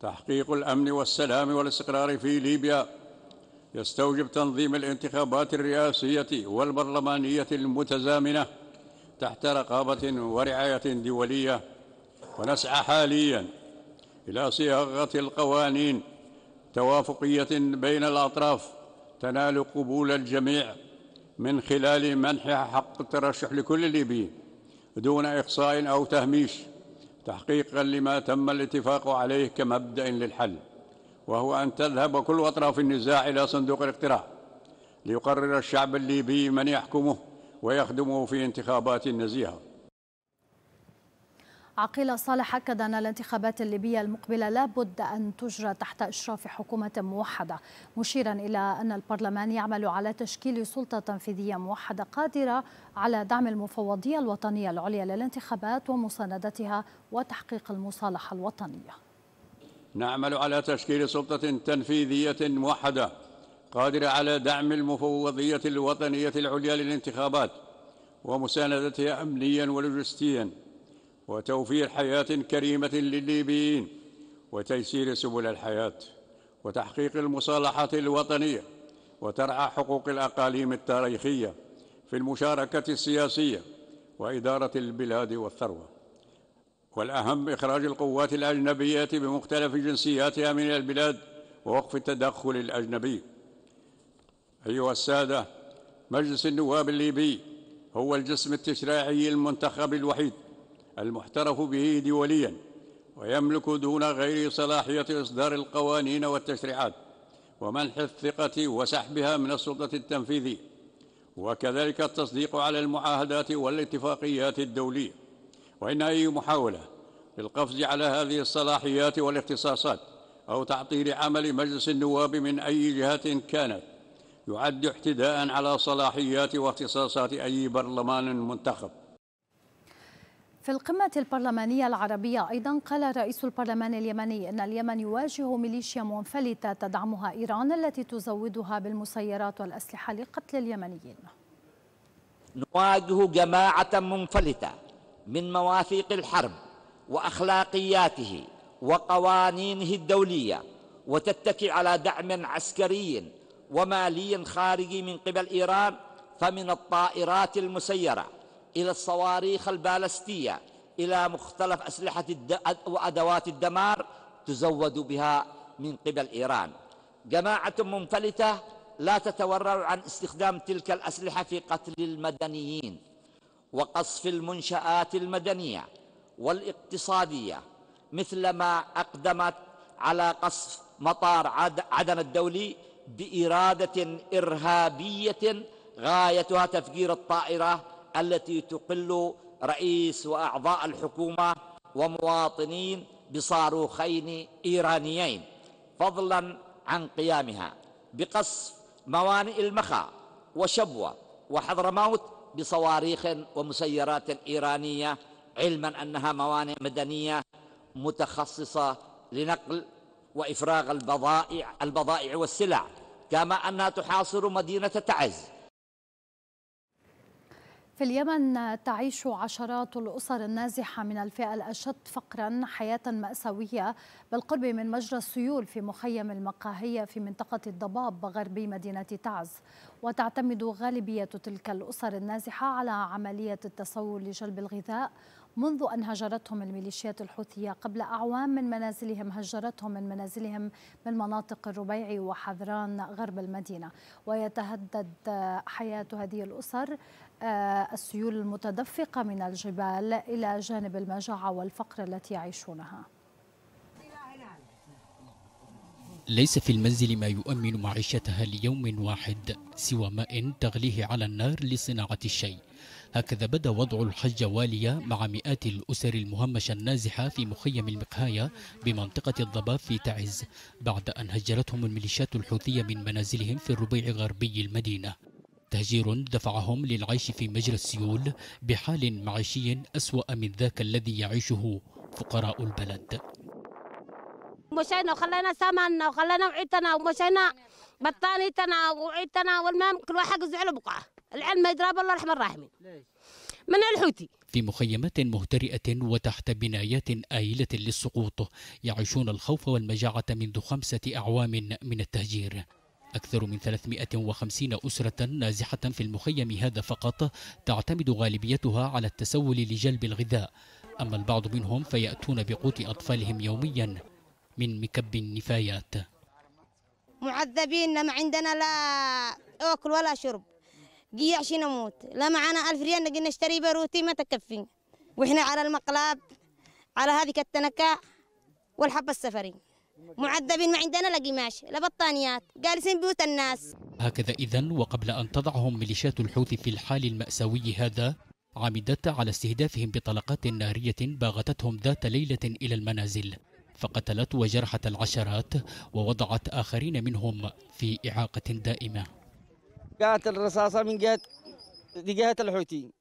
Speaker 10: تحقيق الأمن والسلام والاستقرار في ليبيا يستوجب تنظيم الانتخابات الرئاسية والبرلمانية المتزامنة تحت رقابة ورعاية دولية ونسعى حاليا إلى صياغة القوانين توافقية بين الأطراف تنال قبول الجميع من خلال منحها حق الترشح لكل ليبي دون إقصاء أو تهميش تحقيقا لما تم الاتفاق عليه كمبدأ للحل وهو أن تذهب كل أطراف النزاع إلى صندوق الاقتراع ليقرر الشعب الليبي من يحكمه ويخدمه في انتخابات نزيهه
Speaker 1: عقيل صالح أكد أن الانتخابات الليبية المقبلة لا بد أن تجرى تحت إشراف حكومة موحدة مشيرا إلى أن البرلمان يعمل على تشكيل سلطة تنفيذية موحدة قادرة على دعم المفوضية الوطنية العليا للانتخابات ومساندتها وتحقيق المصالحة الوطنية
Speaker 10: نعمل على تشكيل سلطة تنفيذية موحدة قادرة على دعم المفوضية الوطنية العليا للانتخابات ومساندتها أمنيا ولوجستيا وتوفير حياة كريمة للليبيين وتيسير سبل الحياة وتحقيق المصالحة الوطنية وترعى حقوق الأقاليم التاريخية في المشاركة السياسية وإدارة البلاد والثروة والأهم إخراج القوات الأجنبية بمختلف جنسياتها من البلاد ووقف التدخل الأجنبي أيها السادة مجلس النواب الليبي هو الجسم التشريعي المنتخب الوحيد المحترف به دوليا ويملك دون غير صلاحية إصدار القوانين والتشريعات ومنح الثقة وسحبها من السلطة التنفيذية وكذلك التصديق على المعاهدات والاتفاقيات الدولية وإن أي محاولة للقفز على هذه الصلاحيات والاختصاصات أو تعطيل عمل مجلس النواب من أي جهة كانت يعد احتداء على صلاحيات واختصاصات أي برلمان منتخب
Speaker 1: في القمة البرلمانية العربية أيضا قال رئيس البرلمان اليمني أن اليمن يواجه ميليشيا منفلتة تدعمها إيران التي تزودها بالمسيرات والأسلحة لقتل اليمنيين
Speaker 8: نواجه جماعة منفلتة من مواثيق الحرب وأخلاقياته وقوانينه الدولية وتتكي على دعم عسكري ومالي خارجي من قبل إيران فمن الطائرات المسيره إلى الصواريخ البالستية إلى مختلف أسلحة وأدوات الدمار تزود بها من قبل إيران جماعة منفلتة لا تتورع عن استخدام تلك الأسلحة في قتل المدنيين وقصف المنشآت المدنية والاقتصادية مثلما أقدمت على قصف مطار عدن الدولي بإرادة إرهابية غايتها تفجير الطائرة التي تقل رئيس واعضاء الحكومه ومواطنين بصاروخين ايرانيين فضلا عن قيامها بقصف موانئ المخا وشبوه وحضرموت بصواريخ ومسيرات ايرانيه علما انها موانئ مدنيه متخصصه لنقل وافراغ البضائع البضائع والسلع كما انها تحاصر مدينه تعز
Speaker 1: في اليمن تعيش عشرات الأسر النازحة من الفئة الأشد فقرا حياة مأساوية بالقرب من مجرى السيول في مخيم المقاهية في منطقة الضباب غربي مدينة تعز وتعتمد غالبية تلك الأسر النازحة على عملية التسول لجلب الغذاء منذ أن هجرتهم الميليشيات الحوثية قبل أعوام من منازلهم هجرتهم من منازلهم من مناطق الربيع وحذران غرب المدينة ويتهدد حياة هذه الأسر آه، السيول المتدفقة من الجبال إلى جانب المجاعة والفقر التي يعيشونها
Speaker 6: ليس في المنزل ما يؤمن معيشتها ليوم واحد سوى ماء تغليه على النار لصناعة الشيء هكذا بدا وضع الحج والية مع مئات الأسر المهمشة النازحة في مخيم المقهاية بمنطقة الضباب في تعز بعد أن هجرتهم الميليشيات الحوثية من منازلهم في الربيع غربي المدينة تهجير دفعهم للعيش في مجرى السيول بحال معيشي أسوأ من ذاك الذي يعيشه فقراء البلد
Speaker 1: مشينا وخلينا سامنا وخلينا وعيتنا ومشينا بطانيتنا وعيتنا والمهم كل واحد يزعل بقعه العلم يضرب الله الرحمن الرحيم من الحوثي
Speaker 6: في مخيمات مهترئة وتحت بنايات آيلة للسقوط يعيشون الخوف والمجاعة منذ خمسة أعوام من التهجير أكثر من 350 أسرة نازحة في المخيم هذا فقط تعتمد غالبيتها على التسول لجلب الغذاء أما البعض منهم فيأتون بقوت أطفالهم يوميا من مكب النفايات
Speaker 7: معذبين ما عندنا لا أكل ولا شرب جي شي نموت لا معنا ألف ريال نجي نشتري بروتي ما تكفي وإحنا على المقلاب على هذه التنكة والحبة السفري معذبين ما عندنا لا قماش لا بطانيات جالسين بيوت الناس
Speaker 6: هكذا إذا وقبل أن تضعهم ميليشيات الحوثي في الحال المأساوي هذا عمدت على استهدافهم بطلقات نارية باغتتهم ذات ليلة إلى المنازل فقتلت وجرحت العشرات ووضعت آخرين منهم في إعاقة دائمة
Speaker 8: جاءت الرصاصة من جهة جهة الحوثي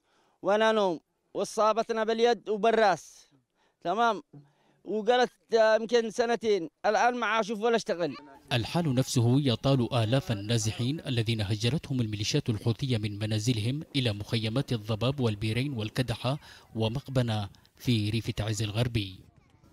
Speaker 8: وأنا نوم وصابتنا باليد وبالراس تمام وقالت آه، يمكن سنتين الآن ما أشوف ولا أشتغل
Speaker 6: الحال نفسه يطال آلاف النازحين الذين هجرتهم الميليشيات الحوثية من منازلهم إلى مخيمات الضباب والبيرين والكدحة ومقبنة في ريف تعز الغربي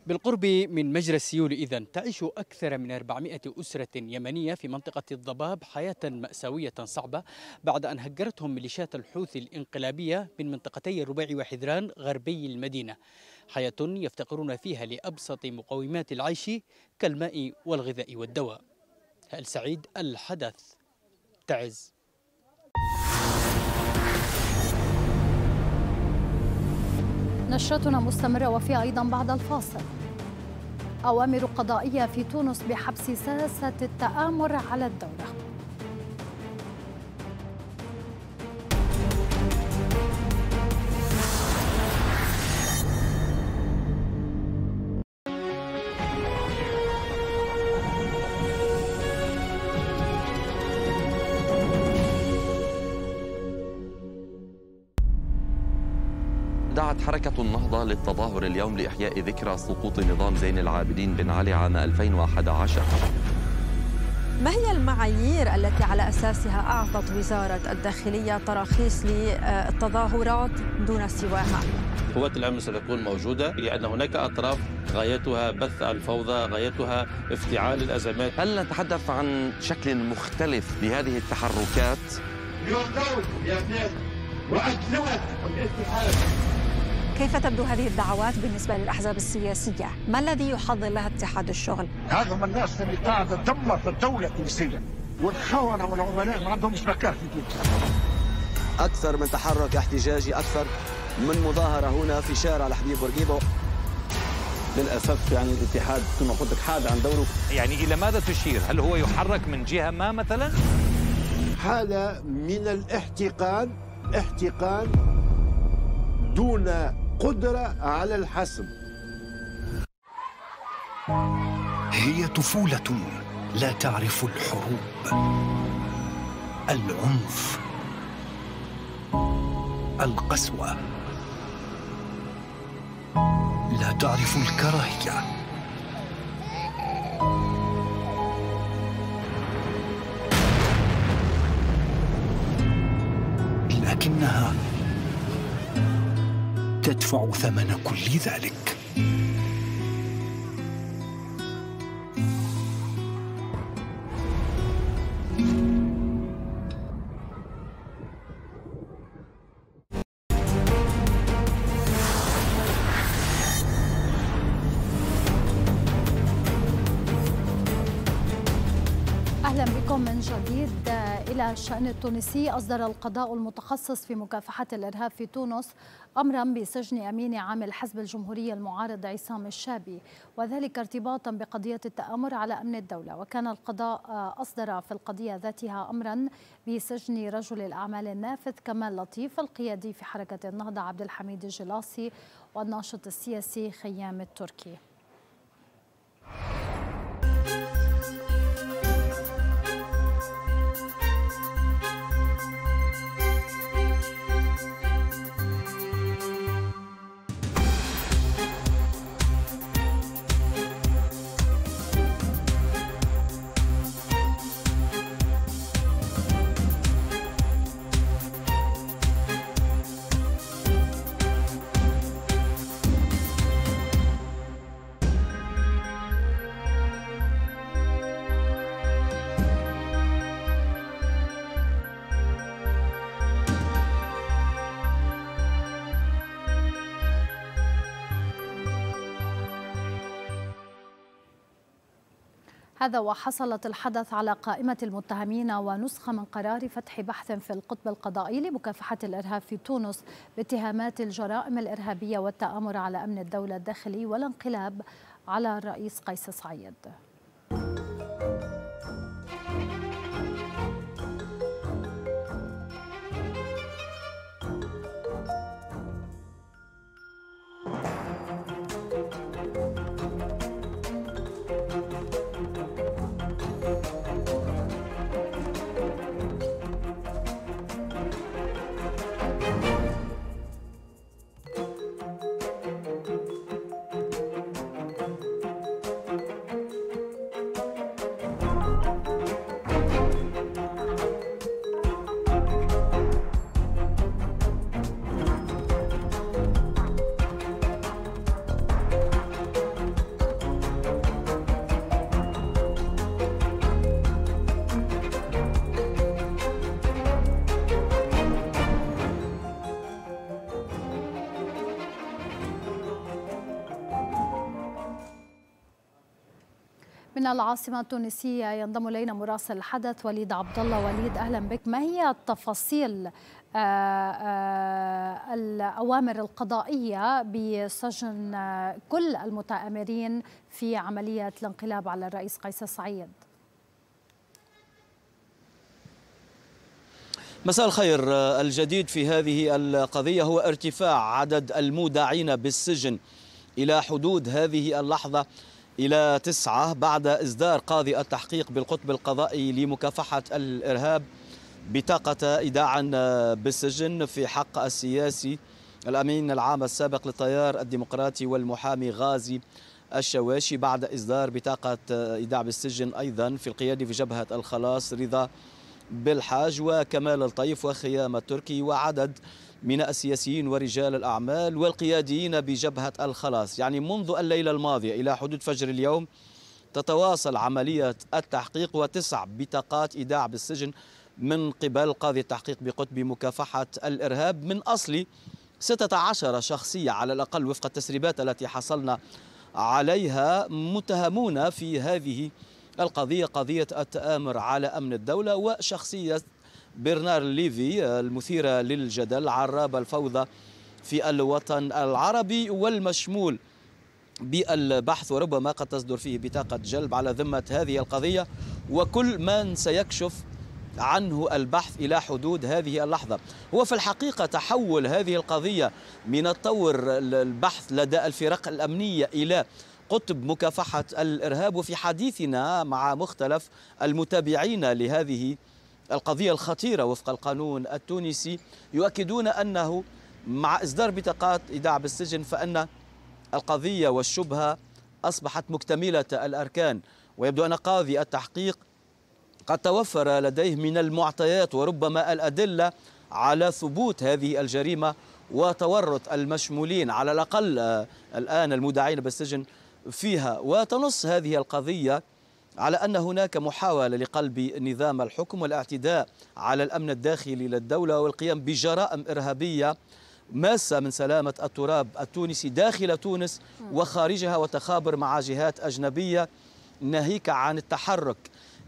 Speaker 6: بالقرب من مجرى السيول إذا تعيش أكثر من 400 أسرة يمنية في منطقة الضباب حياة مأساوية صعبة بعد أن هجرتهم ميليشيات الحوثي الإنقلابية من منطقتي الربيع وحذران غربي المدينة حياة يفتقرون فيها لأبسط مقومات العيش كالماء والغذاء والدواء هل سعيد الحدث تعز
Speaker 1: نشرتنا مستمرة وفي أيضا بعد الفاصل أوامر قضائية في تونس بحبس ساسة التآمر على الدولة
Speaker 4: خلال التظاهر اليوم لإحياء ذكرى سقوط نظام زين العابدين بن علي عام 2011
Speaker 1: ما هي المعايير التي على أساسها أعطت وزارة الداخلية تراخيص للتظاهرات دون سواها؟
Speaker 4: قوات الأمن ستكون موجودة لأن هناك أطراف غايتها بث الفوضى غايتها افتعال الأزمات هل نتحدث عن شكل مختلف لهذه التحركات؟
Speaker 10: يا الاتحاد
Speaker 1: كيف تبدو هذه الدعوات بالنسبة للأحزاب السياسية؟ ما الذي يحضر لها اتحاد الشغل؟
Speaker 8: هذا من الناس اللي قاعدة تدمر الدولة
Speaker 5: التونسية والخونة والعملاء ما عندهمش مكان في تونس أكثر من تحرك احتجاجي أكثر من مظاهرة هنا في شارع الحبيب بورقيبة
Speaker 4: للاسف يعني الاتحاد كما قلت لك حاد عن دوره يعني الى ماذا تشير؟ هل هو يحرك من جهه ما مثلا؟
Speaker 10: حاله من الاحتقان
Speaker 9: احتقان دون قدرة على الحسم هي طفولة
Speaker 6: لا تعرف الحروب العنف القسوة لا تعرف الكراهية لكنها تدفع ثمن كل ذلك
Speaker 1: الشأن التونسي أصدر القضاء المتخصص في مكافحة الإرهاب في تونس أمرا بسجن أمين عام الحزب الجمهوري المعارض عصام الشابي وذلك ارتباطا بقضية التآمر على أمن الدولة وكان القضاء آه، أصدر في القضية ذاتها أمرا بسجن رجل الأعمال النافذ كمال لطيف القيادي في حركة النهضة عبد الحميد الجلاصي والناشط السياسي خيام التركي هذا وحصلت الحدث على قائمة المتهمين ونسخة من قرار فتح بحث في القطب القضائي لمكافحة الإرهاب في تونس باتهامات الجرائم الإرهابية والتآمر على أمن الدولة الداخلي والانقلاب على الرئيس قيس سعيد من العاصمة التونسية ينضم إلينا مراسل الحدث وليد عبد الله وليد أهلا بك ما هي التفاصيل آه، آه، الأوامر القضائية بسجن آه، كل المتآمرين في عملية الانقلاب على الرئيس قيس سعيد
Speaker 5: مساء الخير الجديد في هذه القضية هو ارتفاع عدد المودعين بالسجن إلى حدود هذه اللحظة إلى تسعة بعد إصدار قاضي التحقيق بالقطب القضائي لمكافحة الإرهاب بطاقة إيداع بالسجن في حق السياسي الأمين العام السابق للتيار الديمقراطي والمحامي غازي الشواشي بعد إصدار بطاقة إيداع بالسجن أيضا في القيادة في جبهة الخلاص رضا بالحاج وكمال الطيف وخيام التركي وعدد من السياسيين ورجال الأعمال والقياديين بجبهة الخلاص يعني منذ الليلة الماضية إلى حدود فجر اليوم تتواصل عملية التحقيق وتسع بطاقات إيداع بالسجن من قبل قاضي التحقيق بقطب مكافحة الإرهاب من أصل 16 شخصية على الأقل وفق التسريبات التي حصلنا عليها متهمون في هذه القضية قضية التآمر على أمن الدولة وشخصية برنار ليفي المثيرة للجدل عراب الفوضى في الوطن العربي والمشمول بالبحث وربما قد تصدر فيه بطاقة جلب على ذمة هذه القضية وكل من سيكشف عنه البحث إلى حدود هذه اللحظة هو في الحقيقة تحول هذه القضية من الطور البحث لدى الفرق الأمنية إلى قطب مكافحة الإرهاب وفي حديثنا مع مختلف المتابعين لهذه القضية الخطيرة وفق القانون التونسي يؤكدون أنه مع إصدار بطاقات إيداع بالسجن فإن القضية والشبهة أصبحت مكتملة الأركان ويبدو أن قاضي التحقيق قد توفر لديه من المعطيات وربما الأدلة على ثبوت هذه الجريمة وتورط المشمولين على الأقل آه، الآن المدعين بالسجن فيها وتنص هذه القضية على أن هناك محاولة لقلب نظام الحكم والاعتداء على الأمن الداخلي للدولة والقيام بجرائم إرهابية ماسة من سلامة التراب التونسي داخل تونس وخارجها وتخابر مع جهات أجنبية ناهيك عن التحرك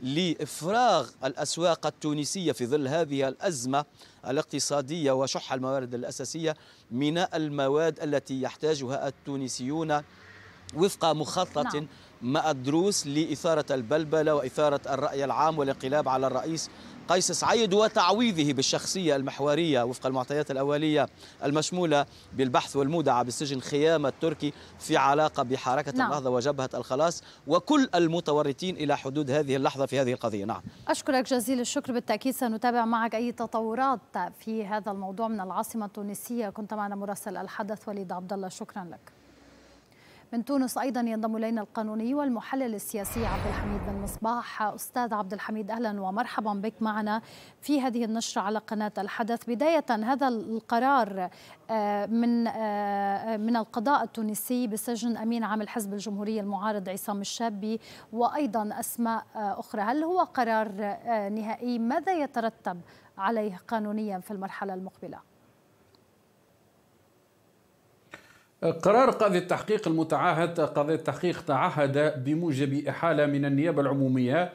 Speaker 5: لإفراغ الأسواق التونسية في ظل هذه الأزمة الاقتصادية وشح الموارد الأساسية من المواد التي يحتاجها التونسيون وفق مخطط نعم. مع الدروس لإثارة البلبلة وإثارة الرأي العام والانقلاب على الرئيس قيس سعيد وتعويضه بالشخصية المحورية وفق المعطيات الأولية المشمولة بالبحث والمودعة بالسجن خيام التركي في علاقة بحركة نعم. النهضة وجبهة الخلاص وكل المتورطين إلى حدود هذه اللحظة في هذه القضية نعم
Speaker 1: أشكرك جزيل الشكر بالتأكيد سنتابع معك أي تطورات في هذا الموضوع من العاصمة التونسية كنت معنا مراسل الحدث وليد عبد الله شكرا لك من تونس أيضا ينضم إلينا القانوني والمحلل السياسي عبد الحميد بن مصباح أستاذ عبد الحميد أهلا ومرحبا بك معنا في هذه النشرة على قناة الحدث بداية هذا القرار آه، من آه، من القضاء التونسي بسجن أمين عام الحزب الجمهوري المعارض عصام الشابي وأيضا أسماء آه، أخرى هل هو قرار نهائي ماذا يترتب عليه قانونيا في المرحلة المقبلة؟
Speaker 11: قرار قاضي التحقيق المتعهد قاضي التحقيق تعهد بموجب إحالة من النيابة العمومية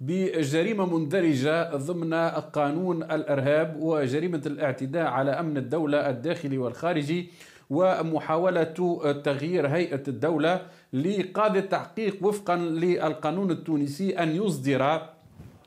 Speaker 11: بجريمة مندرجة ضمن قانون الإرهاب وجريمة الاعتداء على أمن الدولة الداخلي والخارجي ومحاولة تغيير هيئة الدولة لقاضي التحقيق وفقا للقانون التونسي أن يصدر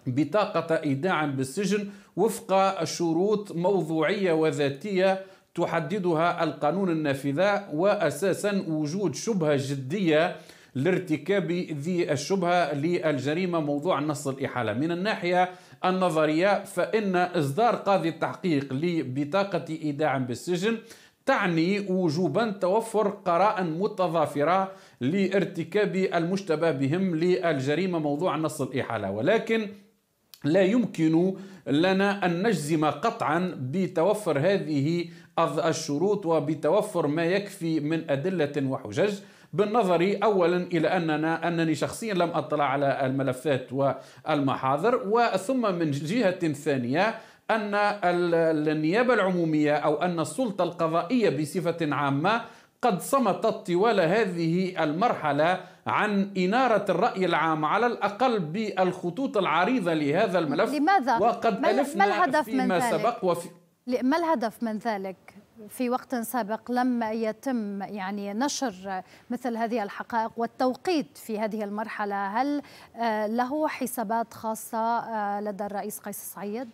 Speaker 11: بطاقة إيداع بالسجن وفق شروط موضوعية وذاتية تحددها القانون النافذة وأساسا وجود شبهة جدية لارتكاب ذي الشبهة للجريمة موضوع نص الإحالة من الناحية النظرية فإن إصدار قاضي التحقيق لبطاقة إيداع بالسجن تعني وجوبا توفر قراء متضافرة لارتكاب المشتبه بهم للجريمة موضوع نص الإحالة ولكن لا يمكن لنا أن نجزم قطعا بتوفر هذه الشروط وبتوفر ما يكفي من أدلة وحجج بالنظر اولا الى اننا انني شخصيا لم اطلع على الملفات والمحاضر وثم من جهه ثانيه ان النيابه العموميه او ان السلطه القضائيه بصفه عامه قد صمتت طوال هذه المرحله عن إنارة الرأي العام على الأقل بالخطوط العريضة لهذا الملف لماذا؟ وقد ما ألفنا ما الهدف فيما من ذلك؟ سبق وفي
Speaker 1: ما الهدف من ذلك؟ في وقت سابق لم يتم يعني نشر مثل هذه الحقائق والتوقيت في هذه المرحلة هل آه، له حسابات خاصة آه، لدى الرئيس قيس سعيد؟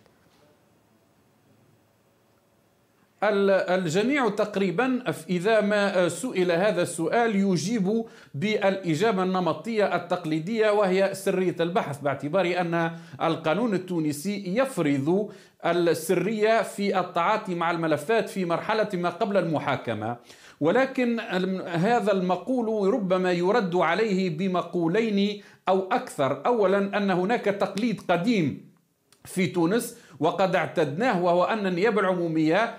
Speaker 11: الجميع تقريبا إذا ما آه، سئل هذا السؤال يجيب بالإجابة النمطية التقليدية وهي سرية البحث باعتبار أن القانون التونسي يفرض السرية في التعاطي مع الملفات في مرحلة ما قبل المحاكمة ولكن هذا المقول ربما يرد عليه بمقولين أو أكثر أولا أن هناك تقليد قديم في تونس وقد اعتدناه وهو أن النيابة العمومية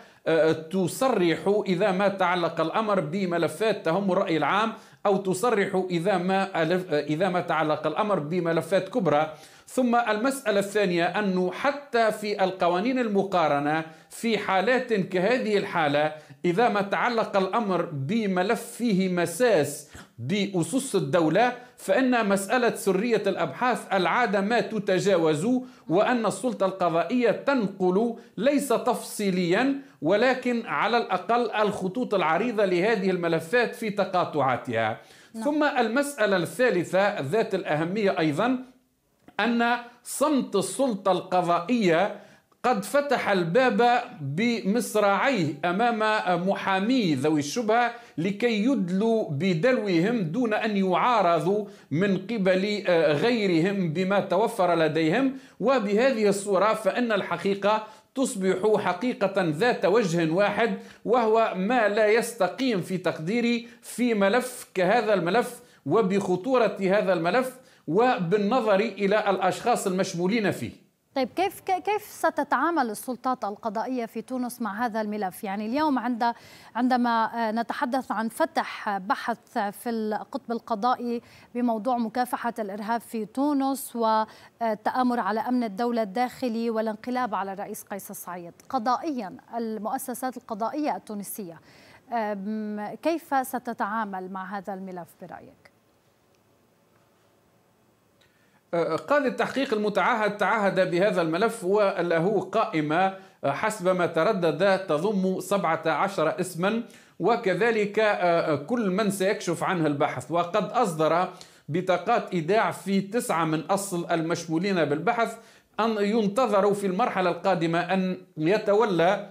Speaker 11: تصرح إذا ما تعلق الأمر بملفات تهم الرأي العام أو تصرح إذا ما إذا ما تعلق الأمر بملفات كبرى ثم المسألة الثانية أنه حتى في القوانين المقارنة في حالات كهذه الحالة إذا ما تعلق الأمر بملف فيه مساس بأسس الدولة فإن مسألة سرية الأبحاث العادة ما تتجاوز وأن السلطة القضائية تنقل ليس تفصيليا ولكن على الأقل الخطوط العريضة لهذه الملفات في تقاطعاتها نعم. ثم المسألة الثالثة ذات الأهمية أيضا أن صمت السلطة القضائية قد فتح الباب بمصراعيه امام محامي ذوي الشبهه لكي يدلوا بدلوهم دون ان يعارضوا من قبل آه، غيرهم بما توفر لديهم وبهذه الصوره فان الحقيقه تصبح حقيقة ذات وجه واحد وهو ما لا يستقيم في تقديري في ملف كهذا الملف وبخطورة هذا الملف وبالنظر إلى الأشخاص المشمولين
Speaker 1: فيه طيب كيف كيف ستتعامل السلطات القضائيه في تونس مع هذا الملف؟ يعني اليوم عند عندما آه، نتحدث عن فتح بحث في القطب القضائي بموضوع مكافحه الارهاب في تونس والتامر على امن الدوله الداخلي والانقلاب على الرئيس قيس الصعيد، قضائيا المؤسسات القضائيه التونسيه كيف ستتعامل مع هذا الملف برايك؟
Speaker 11: قاضي التحقيق المتعهد تعهد بهذا الملف وله قائمة حسب ما تردد تضم 17 اسما وكذلك آه، آه، كل من سيكشف عنه البحث وقد أصدر بطاقات إيداع في تسعة من أصل المشمولين بالبحث أن ينتظروا في المرحلة القادمة أن يتولى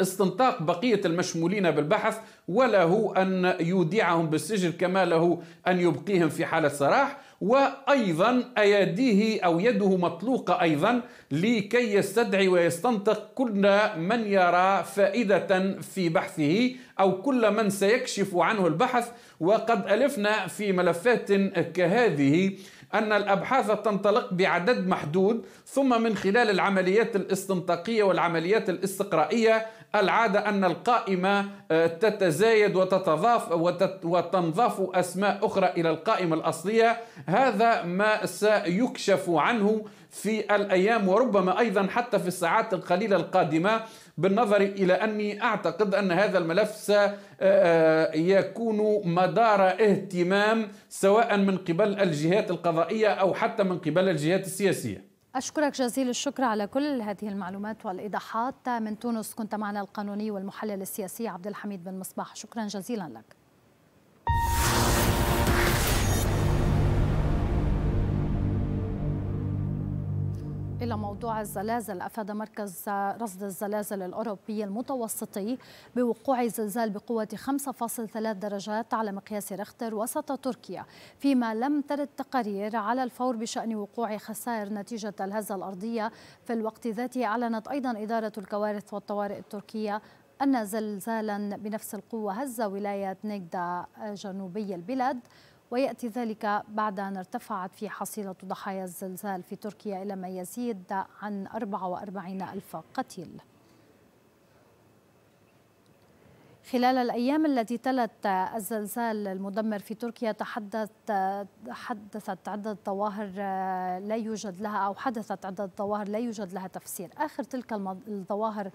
Speaker 11: استنطاق بقية المشمولين بالبحث وله أن يوديعهم بالسجن كما له أن يبقيهم في حالة سراح وأيضا أيديه أو يده مطلوقة أيضا لكي يستدعي ويستنطق كل من يرى فائدة في بحثه أو كل من سيكشف عنه البحث وقد ألفنا في ملفات كهذه أن الأبحاث تنطلق بعدد محدود ثم من خلال العمليات الاستنطاقية والعمليات الاستقرائية العادة أن القائمة آه، تتزايد وتتضاف وتنضاف أسماء أخرى إلى القائمة الأصلية هذا ما سيكشف عنه في الأيام وربما أيضا حتى في الساعات القليلة القادمة بالنظر إلى أني أعتقد أن هذا الملف سيكون آه، آه، مدار اهتمام سواء من قبل الجهات القضائية أو حتى من قبل الجهات السياسية
Speaker 1: أشكرك جزيل الشكر على كل هذه المعلومات والإيضاحات من تونس كنت معنا القانوني والمحلل السياسي عبد الحميد بن مصباح شكرا جزيلا لك إلى موضوع الزلازل أفاد مركز رصد الزلازل الأوروبي المتوسطي بوقوع زلزال بقوة 5.3 درجات على مقياس رختر وسط تركيا فيما لم ترد تقارير على الفور بشأن وقوع خسائر نتيجة الهزة الأرضية في الوقت ذاته أعلنت أيضا إدارة الكوارث والطوارئ التركية أن زلزالا بنفس القوة هز ولاية نيجدا جنوبي البلاد ويأتي ذلك بعد أن ارتفعت في حصيلة ضحايا الزلزال في تركيا إلى ما يزيد عن 44 ألف قتيل خلال الأيام التي تلت الزلزال المدمر في تركيا تحدث حدثت عدة ظواهر آه، لا يوجد لها أو حدثت عدة ظواهر لا يوجد لها تفسير آخر تلك الظواهر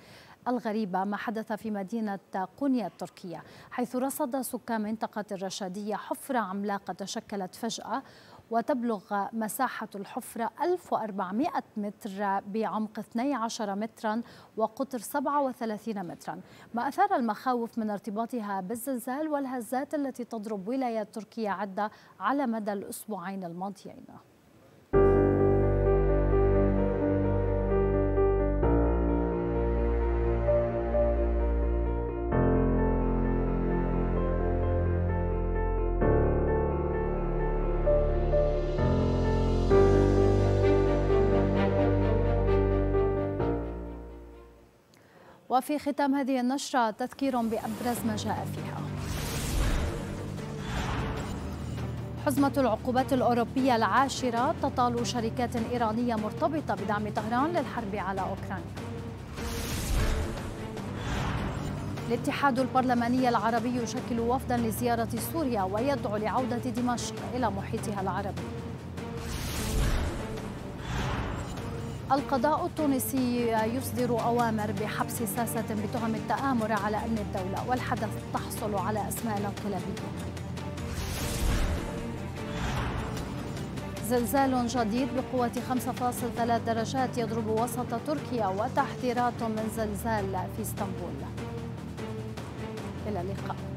Speaker 1: الغريبة ما حدث في مدينة قونيا التركية حيث رصد سكان منطقة الرشادية حفرة عملاقة تشكلت فجأة وتبلغ مساحة الحفرة 1400 متر بعمق 12 مترا وقطر 37 مترا ما أثار المخاوف من ارتباطها بالزلزال والهزات التي تضرب ولايات تركيا عدة على مدى الأسبوعين الماضيين وفي ختام هذه النشرة تذكير بأبرز ما جاء فيها حزمة العقوبات الأوروبية العاشرة تطال شركات إيرانية مرتبطة بدعم طهران للحرب على أوكرانيا الاتحاد البرلماني العربي يشكل وفدا لزيارة سوريا ويدعو لعودة دمشق إلى محيطها العربي القضاء التونسي يصدر أوامر بحبس ساسة بتهم التآمر على أمن الدولة والحدث تحصل على أسماء الانقلابيين زلزال جديد بقوة 5.3 درجات يضرب وسط تركيا وتحذيرات من زلزال في اسطنبول إلى اللقاء